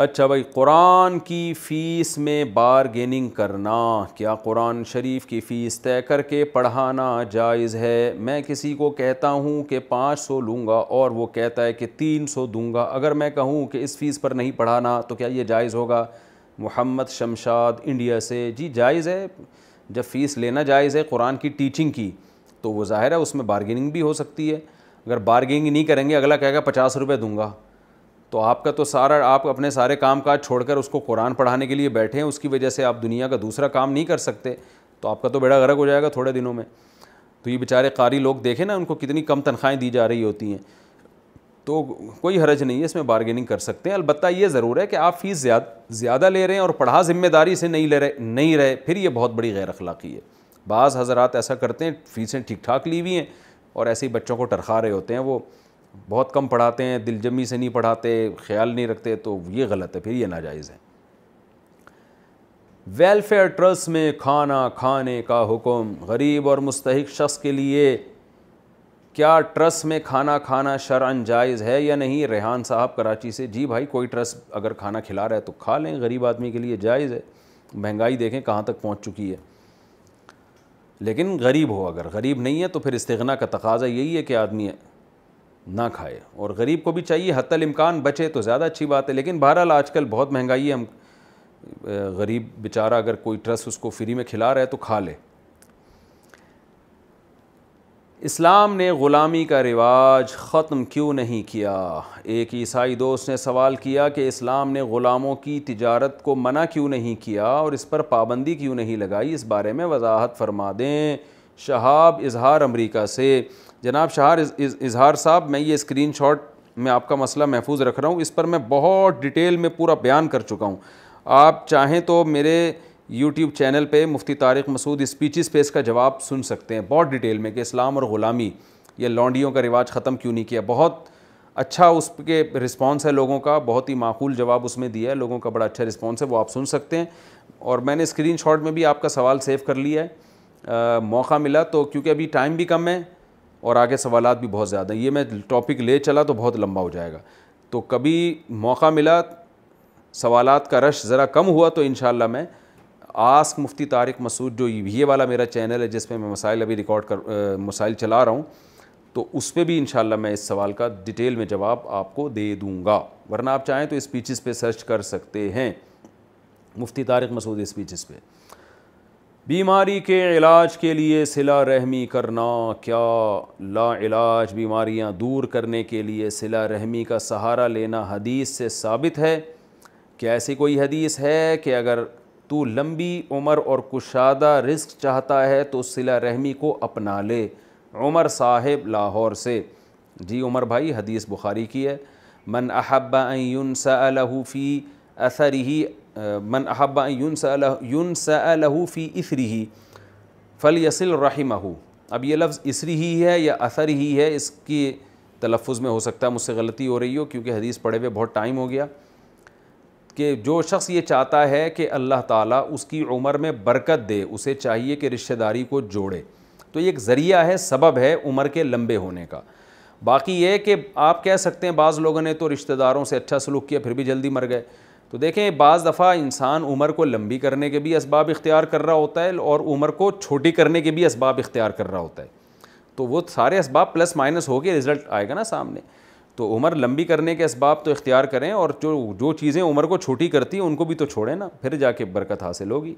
अच्छा भाई कुरान की फ़ीस में बारगेनिंग करना क्या कुरान शरीफ की फ़ीस तय करके पढ़ाना जायज़ है मैं किसी को कहता हूँ कि पाँच सौ लूँगा और वो कहता है कि तीन सौ दूँगा अगर मैं कहूँ कि इस फ़ीस पर नहीं पढ़ाना तो क्या ये जायज़ होगा मोहम्मद शमशाद इंडिया से जी जायज़ है जब फ़ीस लेना जायज़ है कुरान की टीचिंग की तो वो ज़ाहिर है उसमें बारगेनिंग भी हो सकती है अगर बारगेनिंग नहीं करेंगे अगला कहेगा पचास रुपये दूँगा तो आपका तो सारा आप अपने सारे काम काज छोड़कर उसको कुरान पढ़ाने के लिए बैठे हैं उसकी वजह से आप दुनिया का दूसरा काम नहीं कर सकते तो आपका तो बेड़ा गर्क हो जाएगा थोड़े दिनों में तो ये बेचारे कारी लोग देखें ना उनको कितनी कम तनख्वाहें दी जा रही होती हैं तो कोई हरज नहीं है इसमें बारगेनिंग कर सकते हैं अलबत्त ये ज़रूर है कि आप फ़ीस ज़्यादा ले रहे हैं और पढ़ा ज़िम्मेदारी से नहीं ले रहे नहीं रहे फिर ये बहुत बड़ी गैर अखलाक़ी है बाज़ हज़रा ऐसा करते हैं फ़ीसें ठीक ठाक ली हुई हैं और ऐसे ही बच्चों को टरखा रहे होते हैं वो बहुत कम पढ़ाते हैं दिलजमी से नहीं पढ़ाते ख्याल नहीं रखते तो ये गलत है फिर ये नाजायज़ है वेलफेयर ट्रस्ट में खाना खाने का हुक्म गरीब और मुस्तक शख्स के लिए क्या ट्रस्ट में खाना खाना शरा जायज़ है या नहीं रेहान साहब कराची से जी भाई कोई ट्रस्ट अगर खाना खिला रहा है तो खा लें गरीब आदमी के लिए जायज़ है महंगाई देखें कहाँ तक पहुँच चुकी है लेकिन गरीब हो अगर गरीब नहीं है तो फिर इस्तना का तकाजा यही है कि आदमी ना खाए और गरीब को भी चाहिए हतल इम्कान बचे तो ज़्यादा अच्छी बात है लेकिन बहरहाल आज कल बहुत महंगाई है हम गरीब बेचारा अगर कोई ट्रस्ट उसको फ्री में खिला रहा है तो खा ले इस्लाम ने ग़ुलामी का रिवाज ख़त्म क्यों नहीं किया एक ईसाई दोस्त ने सवाल किया कि इस्लाम ने ग़ुलामों की तिजारत को मना क्यों नहीं किया और इस पर पाबंदी क्यों नहीं लगाई इस बारे में वजाहत फरमा दें शहाब इजहार अमेरिका से जनाब शहार इज, इज, साहब मैं ये स्क्रीन शॉट में आपका मसला महफूज रख रहा हूँ इस पर मैं बहुत डिटेल में पूरा बयान कर चुका हूँ आप चाहें तो मेरे यूट्यूब चैनल पर मुफ्ती तारिक मसूद इस्पीच पे इसका जवाब सुन सकते हैं बहुत डिटेल में कि इस्लाम और ग़ुलामी ये लॉन्डियों का रिवाज ख़त्म क्यों नहीं किया बहुत अच्छा उस के रिस्पॉन्स है लोगों का बहुत ही माकूल जवाब उसमें दिया है लोगों का बड़ा अच्छा रिस्पॉन्स है वो आप सुन सकते हैं और मैंने स्क्रीन शॉट में भी आपका सवाल सेव कर लिया है मौका मिला तो क्योंकि अभी टाइम भी कम है और आगे सवाल भी बहुत ज़्यादा हैं ये मैं टॉपिक ले चला तो बहुत लंबा हो जाएगा तो कभी मौका मिला सवाल का रश ज़रा कम हुआ तो इन मैं आस मुफ्ती तारिक मसूद जो ये वाला मेरा चैनल है जिसमें मैं मसाइल अभी रिकॉर्ड कर मसाइल चला रहा हूँ तो उस पर भी इन मैं इस सवाल का डिटेल में जवाब आपको दे दूँगा वरना आप चाहें तो स्पीचेस पे सर्च कर सकते हैं मुफ्ती तारिक मसूद स्पीचेस पे बीमारी के इलाज के लिए सिला रहमी करना क्या ला इलाज बीमारियाँ दूर करने के लिए सिला रहमी का सहारा लेना हदीस से साबित है क्या ऐसी कोई हदीस है कि अगर तू लंबी उम्र और कुशादा रिस्क चाहता है तो सिला रहमी को अपना ले उमर साहिब लाहौर से जी उमर भाई हदीस बुखारी की है मन अहब्बा यून सलहूफ़ी ही मन अहबा यून सलहू फ़ी इसरी ही फ़ल यसिल रहमहू अब ये लफ्ज़ इसरी ही है या असर ही है इसकी तलफ़ में हो सकता है मुझसे गलती हो रही हो क्योंकि हदीस पढ़े हुए बहुत टाइम हो गया कि जो शख्स ये चाहता है कि अल्लाह ताला उसकी उम्र में बरकत दे उसे चाहिए कि रिश्तेदारी को जोड़े तो ये एक ज़रिया है सबब है उम्र के लंबे होने का बाकी ये कि आप कह सकते हैं बाज़ लोगों ने तो रिश्तेदारों से अच्छा सलूक किया फिर भी जल्दी मर गए तो देखें बज़ दफ़ा इंसान उम्र को लंबी करने के भी इसबाब इख्तियार कर रहा होता है और उम्र को छोटी करने के भी इसबाब इख्तियार कर रहा होता है तो वो सारे इसबाब प्लस माइनस हो के रिज़ल्ट आएगा ना सामने तो उम्र लंबी करने के इसबाब तो इख्तियार करें और जो जो चीज़ें उम्र को छोटी करती हैं उनको भी तो छोड़ें ना फिर जाके बरकत हासिल होगी